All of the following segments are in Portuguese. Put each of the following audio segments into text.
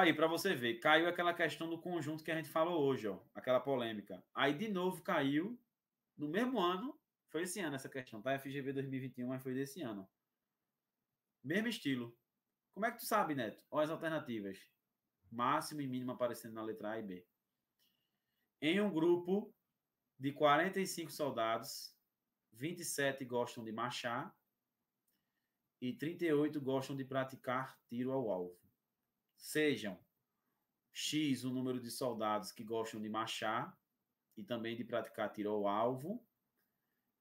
Aí, para você ver, caiu aquela questão do conjunto que a gente falou hoje, ó, aquela polêmica. Aí, de novo, caiu, no mesmo ano, foi esse ano essa questão, tá? FGV 2021, mas foi desse ano. Mesmo estilo. Como é que tu sabe, Neto? Olha as alternativas. Máximo e mínimo aparecendo na letra A e B. Em um grupo de 45 soldados, 27 gostam de marchar e 38 gostam de praticar tiro ao alvo sejam X o número de soldados que gostam de marchar e também de praticar tiro ao alvo,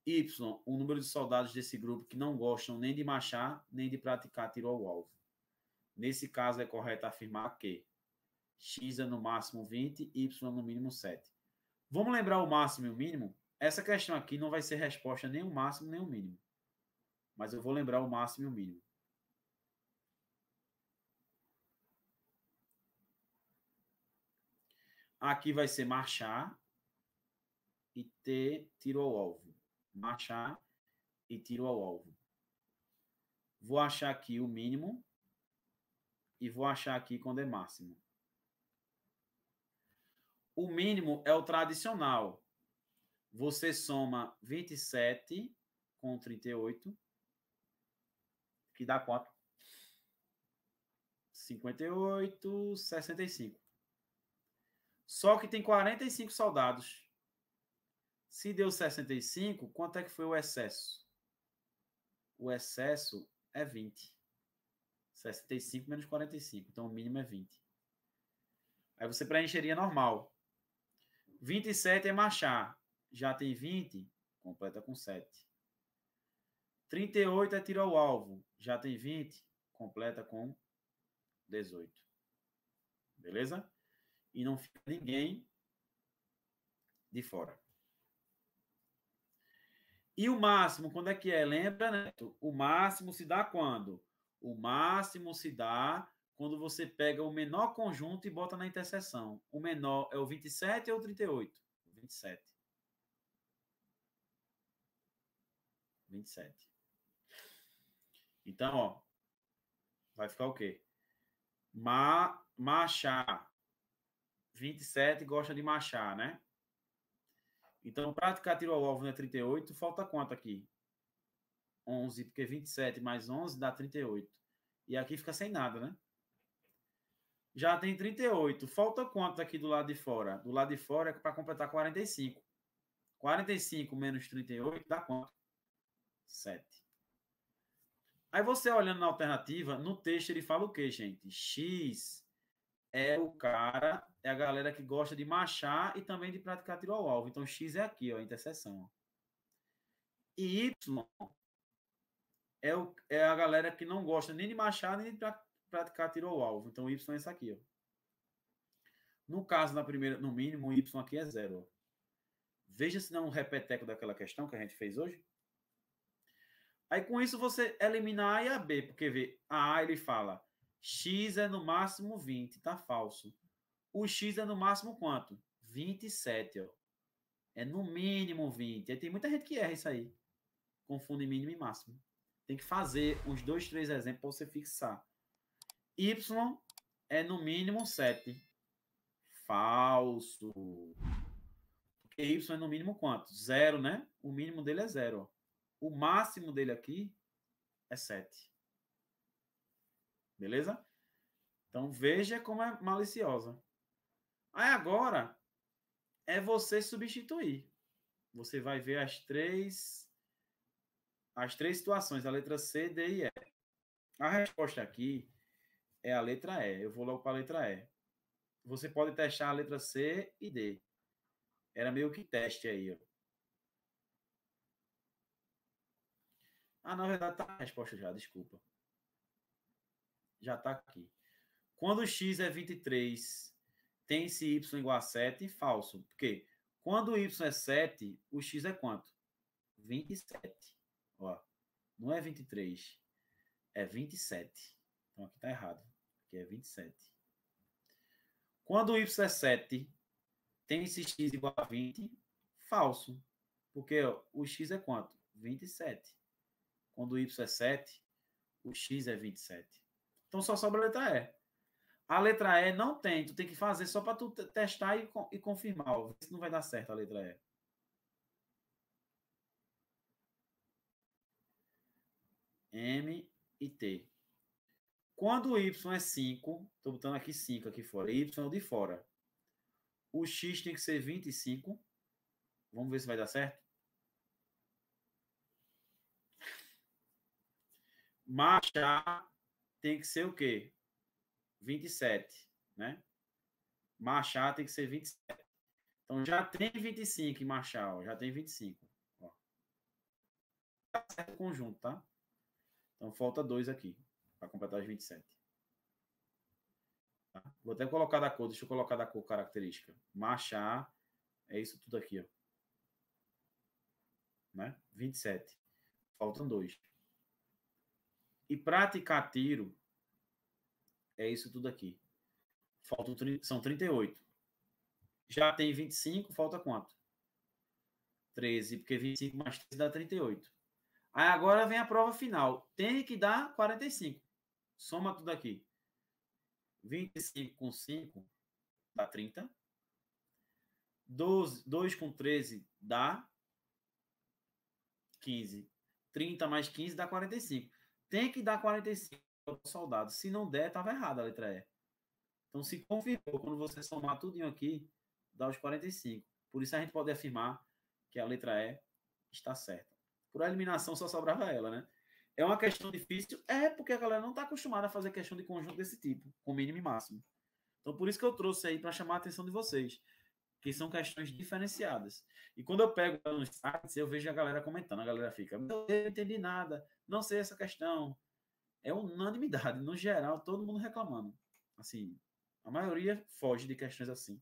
Y o número de soldados desse grupo que não gostam nem de marchar nem de praticar tiro ao alvo. Nesse caso, é correto afirmar que X é no máximo 20, Y é no mínimo 7. Vamos lembrar o máximo e o mínimo? Essa questão aqui não vai ser resposta nem o máximo nem o mínimo. Mas eu vou lembrar o máximo e o mínimo. Aqui vai ser marchar e ter tiro ao alvo. Marchar e tiro ao alvo. Vou achar aqui o mínimo e vou achar aqui quando é máximo. O mínimo é o tradicional. Você soma 27 com 38, que dá quanto? 58, 65. Só que tem 45 soldados. Se deu 65, quanto é que foi o excesso? O excesso é 20. 65 menos 45, então o mínimo é 20. Aí você preencheria normal. 27 é marchar. Já tem 20, completa com 7. 38 é tiro ao alvo. Já tem 20, completa com 18. Beleza? e não fica ninguém de fora. E o máximo, quando é que é? Lembra, né, Neto? O máximo se dá quando? O máximo se dá quando você pega o menor conjunto e bota na interseção. O menor é o 27 ou o 38? 27. 27. Então, ó, vai ficar o quê? Ma, machar 27 gosta de machar, né? Então, praticar tiro ao alvo é né, 38. Falta quanto aqui? 11, porque 27 mais 11 dá 38. E aqui fica sem nada, né? Já tem 38. Falta quanto aqui do lado de fora? Do lado de fora é para completar 45. 45 menos 38 dá quanto? 7. Aí você olhando na alternativa, no texto ele fala o quê, gente? X é o cara, é a galera que gosta de marchar e também de praticar tiro ao alvo. Então, X é aqui, ó, a interseção. E Y é, o, é a galera que não gosta nem de marchar nem de pra, praticar tiro ao alvo. Então, Y é isso aqui, ó. No caso, na primeira, no mínimo, o Y aqui é zero. Ó. Veja se não é um repeteco daquela questão que a gente fez hoje. Aí, com isso, você elimina A e a B, porque vê, a A ele fala X é no máximo 20, tá falso. O X é no máximo quanto? 27, ó. É no mínimo 20. Aí tem muita gente que erra isso aí. Confunde mínimo e máximo. Tem que fazer uns dois, três exemplos para você fixar. Y é no mínimo 7. Falso. Porque Y é no mínimo quanto? Zero, né? O mínimo dele é zero. O máximo dele aqui é 7. Beleza? Então veja como é maliciosa. Aí agora é você substituir. Você vai ver as três as três situações, a letra C, D e E. A resposta aqui é a letra E. Eu vou logo para a letra E. Você pode testar a letra C e D. Era meio que teste aí, ó. Ah, na verdade, tá a resposta já, desculpa já está aqui. Quando x é 23, tem esse y igual a 7, falso. Porque quando o y é 7, o x é quanto? 27. Ó, não é 23, é 27. Então aqui está errado. Aqui é 27. Quando o y é 7, tem esse x igual a 20, falso. Porque ó, o x é quanto? 27. Quando o y é 7, o x é 27. Então só sobra a letra E. A letra E não tem, tu tem que fazer só para tu testar e, e confirmar. ver se não vai dar certo a letra E. M e T. Quando o Y é 5, estou botando aqui 5 aqui fora, Y é o de fora. O X tem que ser 25. Vamos ver se vai dar certo. Marcha tem que ser o quê? 27, né? Machar tem que ser 27. Então já tem 25 em Machar, já tem 25. Ó. Tá certo o conjunto, tá? Então falta dois aqui para completar os 27. Tá? Vou até colocar da cor, deixa eu colocar da cor característica. Machar é isso tudo aqui, ó. Né? 27. Faltam dois e praticar tiro é isso tudo aqui. Faltam, são 38. Já tem 25, falta quanto? 13, porque 25 mais 13 dá 38. Aí agora vem a prova final. Tem que dar 45. Soma tudo aqui. 25 com 5 dá 30. 12, 2 com 13 dá 15. 30 mais 15 dá 45. Tem que dar 45 o soldado. Se não der, estava errada a letra E. Então se confirmou, quando você somar tudinho aqui, dá os 45. Por isso a gente pode afirmar que a letra E está certa. Por eliminação só sobrava ela, né? É uma questão difícil? É, porque a galera não está acostumada a fazer questão de conjunto desse tipo, com mínimo e máximo. Então por isso que eu trouxe aí para chamar a atenção de vocês que são questões diferenciadas. E quando eu pego nos sites, eu vejo a galera comentando, a galera fica, meu Deus, não entendi nada, não sei essa questão. É unanimidade, no geral, todo mundo reclamando. Assim, a maioria foge de questões assim.